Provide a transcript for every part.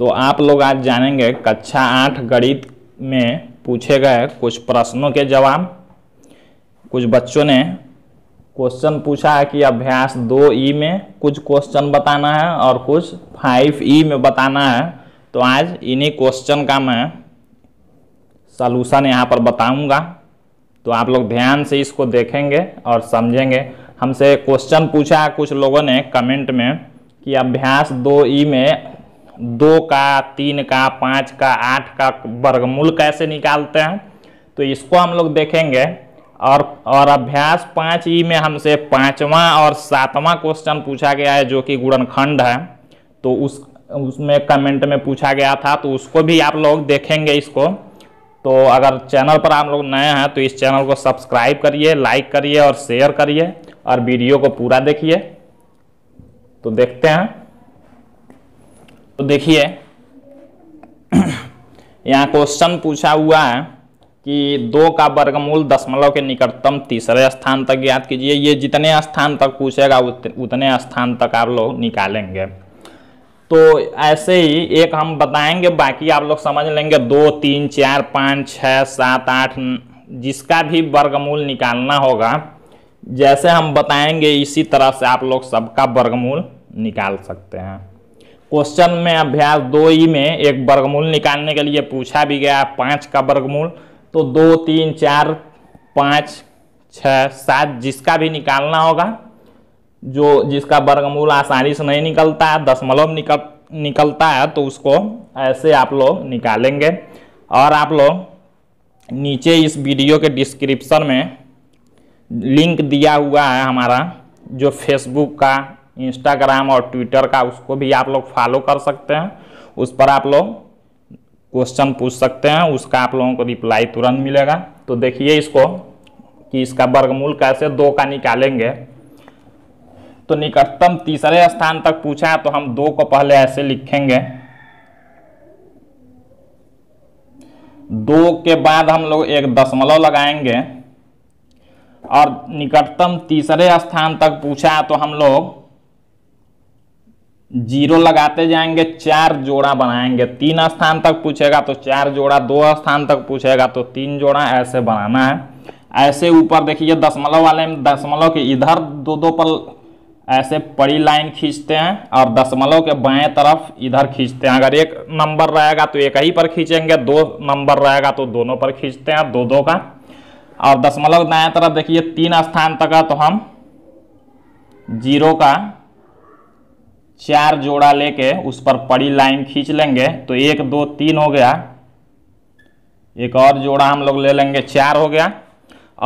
तो आप लोग आज जानेंगे कक्षा आठ गणित में पूछे गए कुछ प्रश्नों के जवाब कुछ बच्चों ने क्वेश्चन पूछा है कि अभ्यास दो ई में कुछ क्वेश्चन बताना है और कुछ फाइव ई में बताना है तो आज इन्हीं क्वेश्चन का मैं सलूशन यहाँ पर बताऊँगा तो आप लोग ध्यान से इसको देखेंगे और समझेंगे हमसे क्वेश्चन पूछा है कुछ लोगों ने कमेंट में कि अभ्यास दो ई में दो का तीन का पाँच का आठ का वर्गमूल कैसे निकालते हैं तो इसको हम लोग देखेंगे और और अभ्यास पाँच ई में हमसे पाँचवा और सातवां क्वेश्चन पूछा गया है जो कि गुणनखंड है तो उस उसमें कमेंट में पूछा गया था तो उसको भी आप लोग देखेंगे इसको तो अगर चैनल पर आप लोग नए हैं तो इस चैनल को सब्सक्राइब करिए लाइक करिए और शेयर करिए और वीडियो को पूरा देखिए तो देखते हैं तो देखिए यहाँ क्वेश्चन पूछा हुआ है कि दो का वर्गमूल दशमलव के निकटतम तीसरे स्थान तक याद कीजिए ये जितने स्थान तक पूछेगा उतने स्थान तक आप लोग निकालेंगे तो ऐसे ही एक हम बताएंगे बाकी आप लोग समझ लेंगे दो तीन चार पाँच छः सात आठ जिसका भी वर्गमूल निकालना होगा जैसे हम बताएंगे इसी तरह से आप लोग सबका वर्गमूल निकाल सकते हैं क्वेश्चन में अभ्यास दो ही में एक वर्गमूल निकालने के लिए पूछा भी गया पाँच का वर्गमूल तो दो तीन चार पाँच छः सात जिसका भी निकालना होगा जो जिसका वर्गमूल आसानी से नहीं निकलता है दशमलव निकल निकलता है तो उसको ऐसे आप लोग निकालेंगे और आप लोग नीचे इस वीडियो के डिस्क्रिप्शन में लिंक दिया हुआ है हमारा जो फेसबुक का इंस्टाग्राम और ट्विटर का उसको भी आप लोग फॉलो कर सकते हैं उस पर आप लोग क्वेश्चन पूछ सकते हैं उसका आप लोगों को रिप्लाई तुरंत मिलेगा तो देखिए इसको कि इसका वर्गमूल कैसे दो का निकालेंगे तो निकटतम तीसरे स्थान तक पूछा है तो हम दो को पहले ऐसे लिखेंगे दो के बाद हम लोग एक दशमलव लगाएंगे और निकटतम तीसरे स्थान तक पूछा है तो हम लोग जीरो लगाते जाएंगे चार जोड़ा बनाएंगे तीन स्थान तक पूछेगा तो चार जोड़ा दो स्थान तक पूछेगा तो तीन जोड़ा ऐसे बनाना है ऐसे ऊपर देखिए दशमलव वाले में दशमलव के इधर दो दो पर ऐसे पड़ी लाइन खींचते हैं और दशमलव के बाएं तरफ इधर खींचते हैं अगर एक नंबर रहेगा तो एक ही पर खींचेंगे दो नंबर रहेगा तो दोनों पर खींचते हैं दो दो का और दशमलव दाएं तरफ देखिए तीन स्थान तक है तो हम जीरो का चार जोड़ा लेके उस पर पड़ी लाइन खींच लेंगे तो एक दो तीन हो गया एक और जोड़ा हम लोग ले लेंगे चार हो गया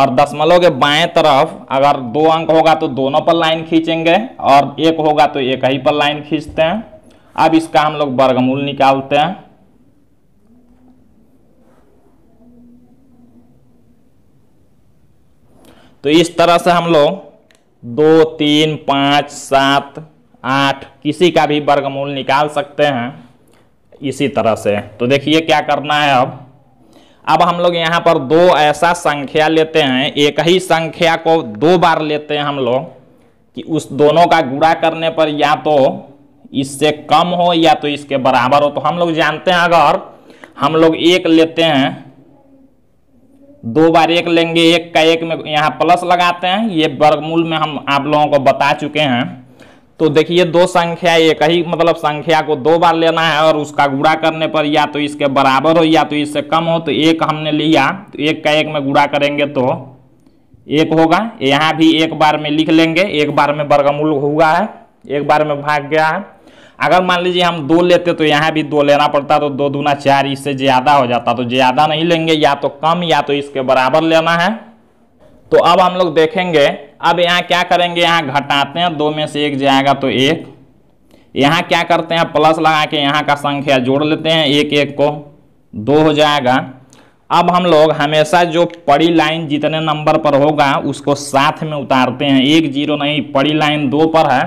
और दशमलव के बाएं तरफ अगर दो अंक होगा तो दोनों पर लाइन खींचेंगे और एक होगा तो एक ही पर लाइन खींचते हैं अब इसका हम लोग वर्गमूल निकालते हैं तो इस तरह से हम लोग दो तीन पाँच सात आठ किसी का भी वर्गमूल निकाल सकते हैं इसी तरह से तो देखिए क्या करना है अब अब हम लोग यहाँ पर दो ऐसा संख्या लेते हैं एक ही संख्या को दो बार लेते हैं हम लोग कि उस दोनों का गुणा करने पर या तो इससे कम हो या तो इसके बराबर हो तो हम लोग जानते हैं अगर हम लोग एक लेते हैं दो बार एक लेंगे एक का एक में यहाँ प्लस लगाते हैं ये वर्गमूल में हम आप लोगों को बता चुके हैं तो देखिए दो संख्या एक ही मतलब संख्या को दो बार लेना है और उसका गुड़ा करने पर या तो इसके बराबर हो या तो इससे कम हो तो एक हमने लिया तो एक का एक में गुड़ा करेंगे तो एक होगा यहाँ भी एक बार में लिख लेंगे एक बार में वर्गमूल हुआ है एक बार में भाग गया है अगर मान लीजिए हम दो लेते तो यहाँ भी दो लेना पड़ता तो दो दूना चार इससे ज़्यादा हो जाता तो ज़्यादा नहीं लेंगे या तो कम या तो इसके बराबर लेना है तो अब हम लोग देखेंगे अब यहाँ क्या करेंगे यहाँ घटाते हैं दो में से एक जाएगा तो एक यहाँ क्या करते हैं प्लस लगा के यहाँ का संख्या जोड़ लेते हैं एक एक को दो हो जाएगा अब हम लोग हमेशा जो पड़ी लाइन जितने नंबर पर होगा उसको साथ में उतारते हैं एक जीरो नहीं पड़ी लाइन दो पर है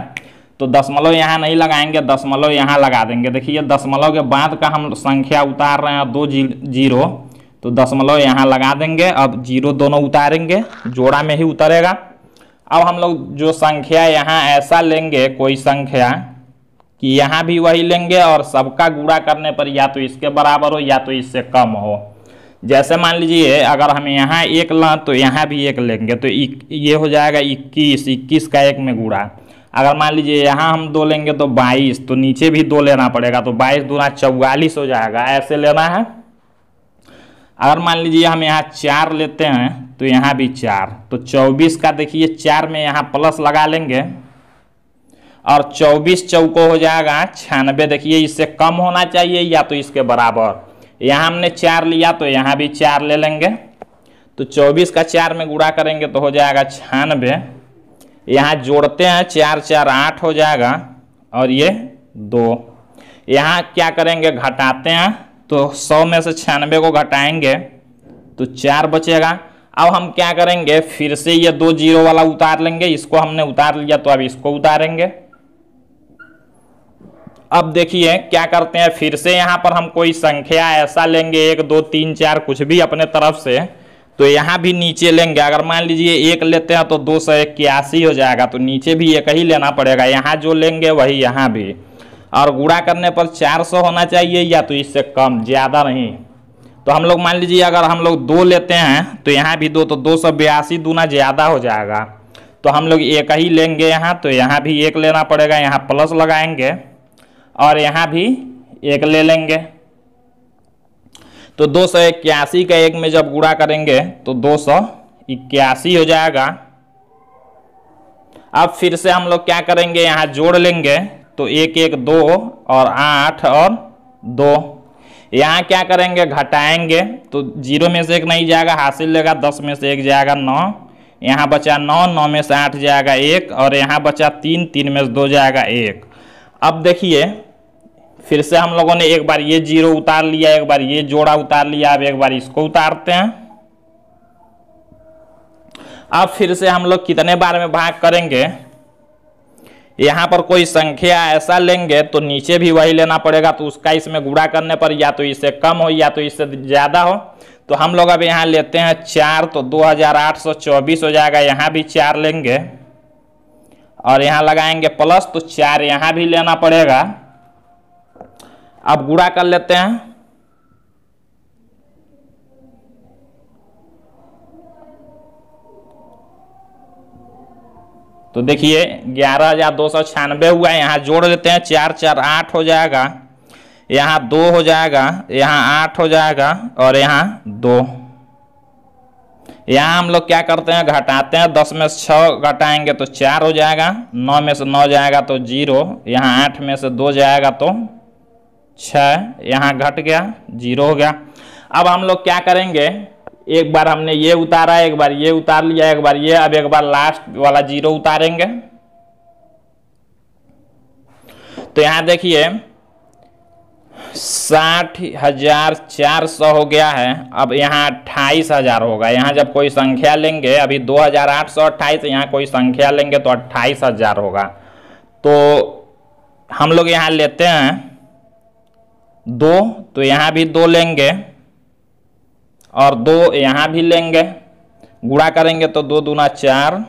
तो दशमलव यहाँ नहीं लगाएंगे दशमलव यहाँ लगा देंगे देखिए दशमलव के बाद का हम संख्या उतार रहे हैं दो जी, जीरो तो दशमलव मतलब यहाँ लगा देंगे अब जीरो दोनों उतारेंगे जोड़ा में ही उतरेगा अब हम लोग जो संख्या यहाँ ऐसा लेंगे कोई संख्या कि यहाँ भी वही लेंगे और सबका गुड़ा करने पर या तो इसके बराबर हो या तो इससे कम हो जैसे मान लीजिए अगर हम यहाँ एक लें तो यहाँ भी एक लेंगे तो ये हो जाएगा इक्कीस इक्कीस का एक में गुड़ा अगर मान लीजिए यहाँ हम दो लेंगे तो बाईस तो नीचे भी दो लेना पड़ेगा तो बाईस दूना चौवालीस हो जाएगा ऐसे लेना है अगर मान लीजिए हम यहाँ चार लेते हैं तो यहाँ भी चार तो चौबीस का देखिए चार में यहाँ प्लस लगा लेंगे और चौबीस चौको हो जाएगा छियानबे देखिए इससे कम होना चाहिए या तो इसके बराबर यहाँ हमने चार लिया तो यहाँ भी चार ले लेंगे तो चौबीस का चार में गुड़ा करेंगे तो हो जाएगा छियानबे यहाँ जोड़ते हैं चार चार आठ हो जाएगा और ये दो यहाँ क्या करेंगे घटाते हैं तो सौ में से छियानवे को घटाएंगे तो चार बचेगा अब हम क्या करेंगे फिर से ये दो जीरो वाला उतार लेंगे इसको हमने उतार लिया तो अब इसको उतारेंगे अब देखिए क्या करते हैं फिर से यहाँ पर हम कोई संख्या ऐसा लेंगे एक दो तीन चार कुछ भी अपने तरफ से तो यहाँ भी नीचे लेंगे अगर मान लीजिए एक लेते हैं तो दो सौ इक्यासी हो जाएगा तो नीचे भी एक ही लेना पड़ेगा यहाँ जो लेंगे वही यहाँ भी और गुड़ा करने पर 400 होना चाहिए या तो इससे कम ज़्यादा नहीं तो हम लोग मान लीजिए अगर हम लोग दो लेते हैं तो यहाँ भी दो तो दो सौ बयासी दूना ज़्यादा हो जाएगा तो हम लोग एक ही लेंगे यहाँ तो यहाँ भी एक लेना पड़ेगा यहाँ प्लस लगाएंगे और यहाँ भी एक ले लेंगे तो दो सौ इक्यासी का एक में जब गुड़ा करेंगे तो दो सौ इक्यासी हो जाएगा अब फिर से हम लोग क्या करेंगे यहाँ जोड़ लेंगे तो एक एक दो और आठ और दो यहाँ क्या करेंगे घटाएंगे तो जीरो में से एक नहीं जाएगा हासिल लेगा दस में से एक जाएगा नौ यहाँ बचा नौ नौ में से आठ जाएगा एक और यहाँ बचा तीन तीन में से दो जाएगा एक अब देखिए फिर से हम लोगों ने एक बार ये जीरो उतार लिया एक बार ये जोड़ा उतार लिया अब एक बार इसको उतारते हैं अब फिर से हम लोग कितने बार में भाग करेंगे यहाँ पर कोई संख्या ऐसा लेंगे तो नीचे भी वही लेना पड़ेगा तो उसका इसमें गुड़ा करने पर या तो इससे कम हो या तो इससे ज़्यादा हो तो हम लोग अब यहाँ लेते हैं चार तो 2824 हो जाएगा यहाँ भी चार लेंगे और यहाँ लगाएंगे प्लस तो चार यहाँ भी लेना पड़ेगा अब गुड़ा कर लेते हैं तो देखिए ग्यारह हज़ार दो सौ छियानवे हुआ है यहाँ जोड़ लेते हैं चार चार आठ हो जाएगा यहाँ दो हो जाएगा यहाँ आठ हो जाएगा और यहाँ दो यहाँ हम लोग क्या करते हैं घटाते हैं दस में से छः घटाएंगे तो चार हो जाएगा नौ में से नौ जाएगा तो जीरो यहाँ आठ में से दो जाएगा तो छः यहाँ घट गया जीरो हो गया अब हम लोग क्या करेंगे एक बार हमने ये उतारा एक बार ये उतार लिया एक बार ये अब एक बार लास्ट वाला जीरो उतारेंगे तो यहां देखिए साठ हजार चार सौ हो गया है अब यहाँ अट्ठाईस हजार होगा यहाँ जब कोई संख्या लेंगे अभी दो हजार आठ सौ अट्ठाईस यहाँ कोई संख्या लेंगे तो अट्ठाईस हजार होगा तो हम लोग यहाँ लेते हैं दो तो यहाँ भी दो लेंगे और दो यहाँ भी लेंगे गुड़ा करेंगे तो दो दूना चार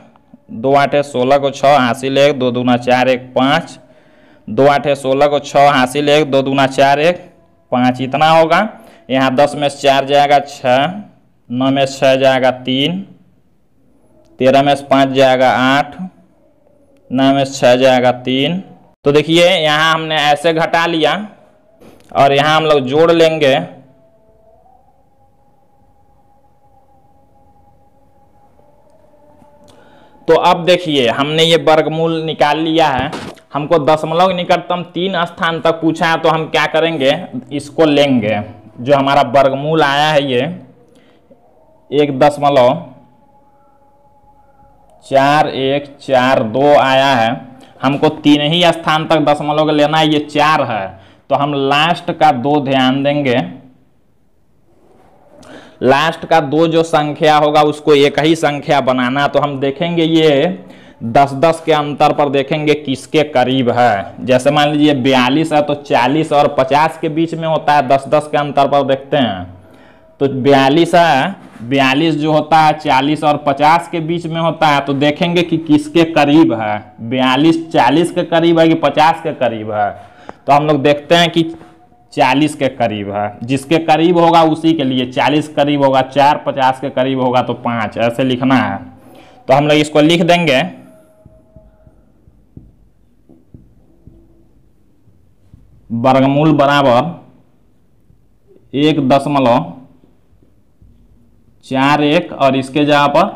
दो आठे सोलह को छः हासिल एक दो दूना चार एक पाँच दो आठे सोलह को छः हासिल एक दो दूना चार एक पाँच इतना होगा यहाँ दस में से चार जाएगा छः नौ में से छः जाएगा तीन तेरह में से पाँच जाएगा आठ नौ में से छः जाएगा तीन तो देखिए यहाँ हमने ऐसे घटा लिया और यहाँ हम लोग जोड़ लेंगे तो अब देखिए हमने ये वर्गमूल निकाल लिया है हमको दशमलव निकटतम तीन स्थान तक पूछा है तो हम क्या करेंगे इसको लेंगे जो हमारा वर्गमूल आया है ये एक दशमलव चार एक चार दो आया है हमको तीन ही स्थान तक दशमलव लेना है ये चार है तो हम लास्ट का दो ध्यान देंगे लास्ट का दो जो संख्या होगा उसको एक ही संख्या बनाना तो हम देखेंगे ये दस दस के अंतर पर देखेंगे किसके करीब है जैसे मान लीजिए बयालीस है तो चालीस और पचास के बीच में होता है दस दस के अंतर पर देखते हैं तो बयालीस है बयालीस जो होता है चालीस और पचास के बीच में होता है तो देखेंगे कि किसके करीब है बयालीस चालीस के करीब है कि पचास के करीब है तो हम लोग देखते हैं कि चालीस के करीब है जिसके करीब होगा उसी के लिए चालीस करीब होगा चार पचास के करीब होगा तो पाँच ऐसे लिखना है तो हम लोग इसको लिख देंगे वर्गमूल बराबर एक दशमलव चार एक और इसके जगह पर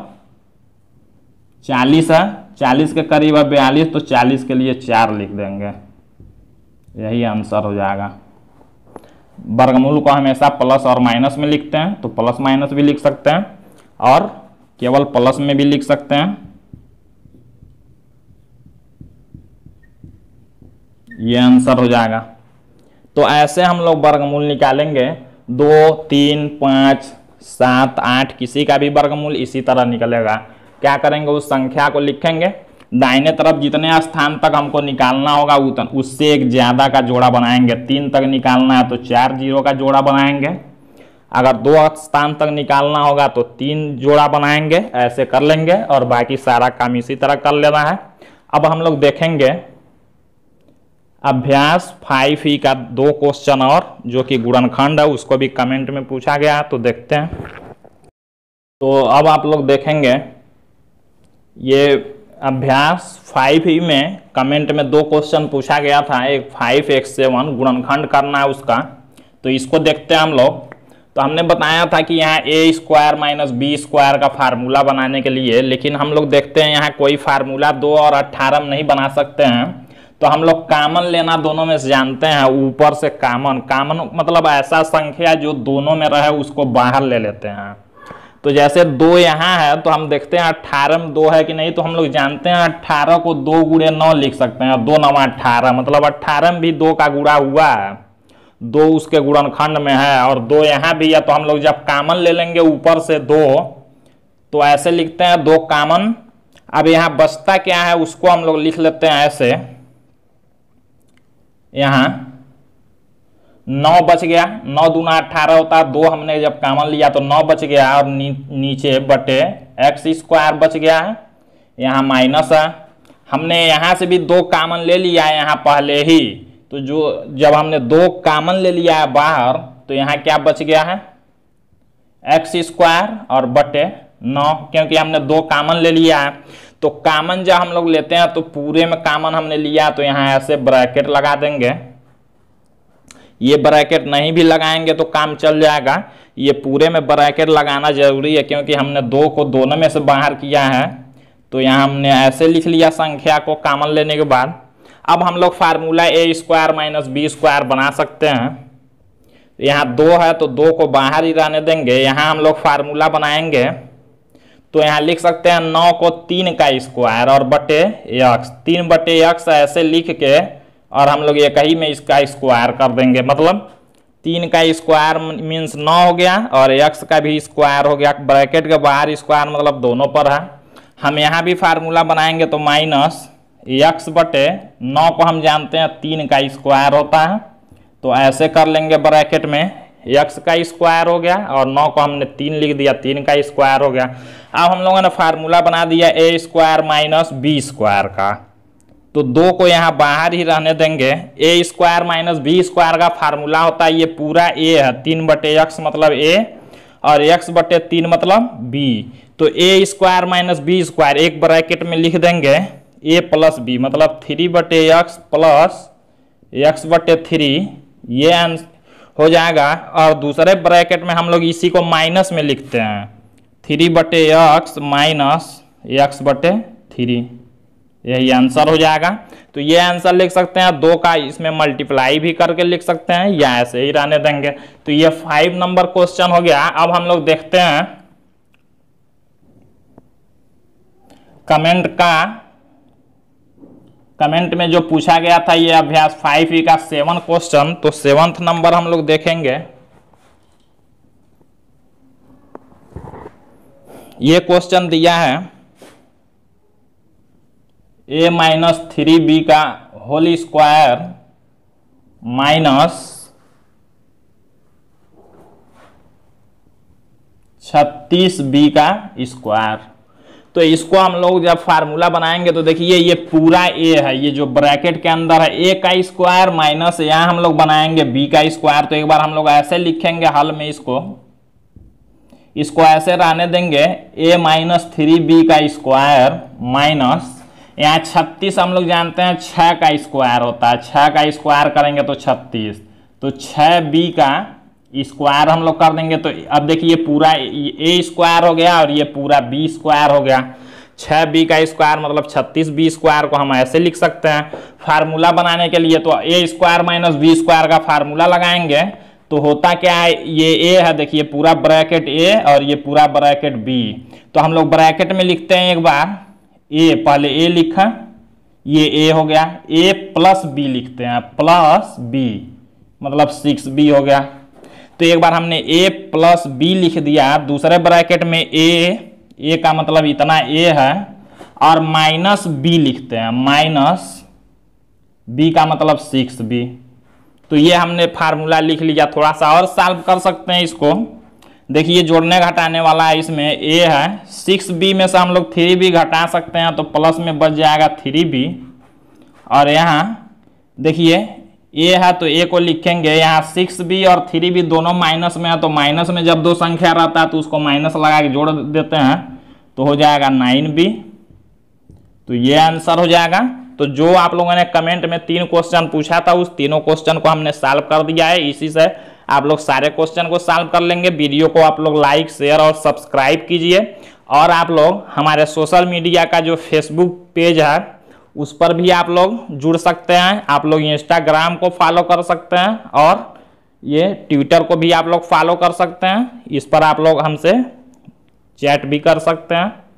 चालीस है चालीस के करीब है बयालीस तो चालीस के लिए चार लिख देंगे यही आंसर हो जाएगा वर्गमूल को हमेशा प्लस और माइनस में लिखते हैं तो प्लस माइनस भी लिख सकते हैं और केवल प्लस में भी लिख सकते हैं ये आंसर हो जाएगा तो ऐसे हम लोग वर्गमूल निकालेंगे दो तीन पाँच सात आठ किसी का भी वर्गमूल इसी तरह निकलेगा क्या करेंगे उस संख्या को लिखेंगे दाहिने तरफ जितने स्थान तक हमको निकालना होगा उतन उससे एक ज़्यादा का जोड़ा बनाएंगे तीन तक निकालना है तो चार जीरो का जोड़ा बनाएंगे अगर दो स्थान तक निकालना होगा तो तीन जोड़ा बनाएंगे ऐसे कर लेंगे और बाकी सारा काम इसी तरह कर लेना है अब हम लोग देखेंगे अभ्यास फाइव ही का दो क्वेश्चन और जो कि गुणनखंड है उसको भी कमेंट में पूछा गया तो देखते हैं तो अब आप लोग देखेंगे ये अभ्यास फाइव ही में कमेंट में दो क्वेश्चन पूछा गया था एक फाइव एक सेवन गुणनखंड करना है उसका तो इसको देखते हैं हम लोग तो हमने बताया था कि यहाँ A square minus B square का फार्मूला बनाने के लिए लेकिन हम लोग देखते हैं यहाँ कोई फार्मूला दो और अट्ठारह में नहीं बना सकते हैं तो हम लोग कामन लेना दोनों में से जानते हैं ऊपर से कामन कामन मतलब ऐसा संख्या जो दोनों में रहे उसको बाहर ले लेते हैं तो जैसे दो यहाँ है तो हम देखते हैं अट्ठारह में दो है कि नहीं तो हम लोग जानते हैं अट्ठारह को दो गुड़े नौ लिख सकते हैं दो नवा अट्ठारह मतलब अट्ठारह में भी दो का गुड़ा हुआ है दो उसके गुणनखंड में है और दो यहाँ भी है तो हम लोग जब कामन ले लेंगे ऊपर से दो तो ऐसे लिखते हैं दो कामन अब यहाँ बचता क्या है उसको हम लोग लिख लेते हैं ऐसे यहाँ नौ बच गया नौ दूना अट्ठारह होता दो हमने जब कामन लिया तो नौ बच गया और नी, नीचे बटे एक्स स्क्वायर बच गया है यहाँ माइनस है हमने यहाँ से भी दो कामन ले लिया है यहाँ पहले ही तो जो जब हमने दो कामन ले लिया है बाहर तो यहाँ क्या बच गया है एक्स स्क्वायर और बटे नौ क्योंकि हमने दो कामन ले लिया है तो कामन जब हम लोग लेते हैं तो पूरे में कामन हमने लिया तो यहाँ ऐसे ब्रैकेट लगा देंगे ये ब्रैकेट नहीं भी लगाएंगे तो काम चल जाएगा ये पूरे में ब्रैकेट लगाना जरूरी है क्योंकि हमने दो को दोनों में से बाहर किया है तो यहाँ हमने ऐसे लिख लिया संख्या को कामन लेने के बाद अब हम लोग formula A square minus B square बना सकते हैं यहाँ दो है तो दो को बाहर ही रहने देंगे यहाँ हम लोग फार्मूला बनाएंगे तो यहाँ लिख सकते हैं नौ को तीन का स्क्वायर और बटे यक्स तीन बटे यक्स ऐसे लिख के और हम लोग एक ही में इसका स्क्वायर कर देंगे मतलब तीन का स्क्वायर मीन्स नौ हो गया और एक्स का भी स्क्वायर हो गया ब्रैकेट के बाहर स्क्वायर मतलब दोनों पर है हम यहाँ भी फार्मूला बनाएंगे तो माइनस एक्स बटे नौ को हम जानते हैं तीन का स्क्वायर होता है तो ऐसे कर लेंगे ब्रैकेट में एक्स का स्क्वायर हो गया और नौ को हमने तीन लिख दिया तीन का स्क्वायर हो गया अब हम लोगों ने फार्मूला बना दिया A square minus B square का तो दो को यहाँ बाहर ही रहने देंगे A square minus B square का फार्मूला होता है ये पूरा ए है तीन बटे यक्स मतलब ए और यक्स बटे तीन मतलब बी तो A square minus B square एक ब्रैकेट में लिख देंगे ए प्लस बी मतलब थ्री बटे यक्स प्लस यक्स बटे थ्री ये हो जाएगा और दूसरे ब्रैकेट में हम लोग इसी को माइनस में लिखते हैं थ्री बटे यक्स माइनस यक्स बटे थ्री यही आंसर हो जाएगा तो ये आंसर लिख सकते हैं दो का इसमें मल्टीप्लाई भी करके लिख सकते हैं या ऐसे ही रहने देंगे तो ये फाइव नंबर क्वेश्चन हो गया अब हम लोग देखते हैं कमेंट का कमेंट में जो पूछा गया था ये अभ्यास फाइव ई e का सेवन क्वेश्चन तो सेवंथ नंबर हम लोग देखेंगे ये क्वेश्चन दिया है ए माइनस थ्री बी का होल स्क्वायर माइनस छत्तीस बी का स्क्वायर तो इसको हम लोग जब फार्मूला बनाएंगे तो देखिए ये पूरा ए है ये जो ब्रैकेट के अंदर है ए का स्क्वायर माइनस यहाँ हम लोग बनाएंगे बी का स्क्वायर तो एक बार हम लोग ऐसे लिखेंगे हल में इसको इसको ऐसे रहने देंगे ए माइनस थ्री बी का स्क्वायर माइनस यहाँ छत्तीस हम लोग जानते हैं छ का स्क्वायर होता है छः का स्क्वायर करेंगे तो छत्तीस तो छः बी का स्क्वायर हम लोग कर देंगे तो अब देखिए पूरा ए स्क्वायर हो गया और ये पूरा बी स्क्वायर हो गया छः बी का स्क्वायर मतलब छत्तीस बी स्क्वायर को हम ऐसे लिख सकते हैं फार्मूला बनाने के लिए तो A square minus B square का फार्मूला लगाएंगे तो होता क्या है ये ए है देखिए पूरा ब्रैकेट ए और ये पूरा ब्रैकेट बी तो हम लोग ब्रैकेट में लिखते हैं एक बार ए पहले ए लिखा ये ए हो गया ए प्लस बी लिखते हैं प्लस बी मतलब सिक्स बी हो गया तो एक बार हमने ए प्लस बी लिख दिया दूसरे ब्रैकेट में ए ए का मतलब इतना ए है और माइनस बी लिखते हैं माइनस बी का मतलब सिक्स बी तो ये हमने फार्मूला लिख लिया थोड़ा सा और साल्व कर सकते हैं इसको देखिए जोड़ने घटाने वाला है इसमें ए है सिक्स बी में से हम लोग थ्री बी घटा सकते हैं तो प्लस में बच जाएगा थ्री बी और यहाँ देखिए ए है तो ए को लिखेंगे यहाँ सिक्स बी और थ्री बी दोनों माइनस में है तो माइनस में जब दो संख्या रहता है तो उसको माइनस लगा के जोड़ देते हैं तो हो जाएगा नाइन बी तो ये आंसर हो जाएगा तो जो आप लोगों ने कमेंट में तीन क्वेश्चन पूछा था उस तीनों क्वेश्चन को हमने सॉल्व कर दिया है इसी से आप लोग सारे क्वेश्चन को सॉल्व कर लेंगे वीडियो को आप लोग लाइक शेयर और सब्सक्राइब कीजिए और आप लोग हमारे सोशल मीडिया का जो फेसबुक पेज है उस पर भी आप लोग जुड़ सकते हैं आप लोग इंस्टाग्राम को फॉलो कर सकते हैं और ये ट्विटर को भी आप लोग फॉलो कर सकते हैं इस पर आप लोग हमसे चैट भी कर सकते हैं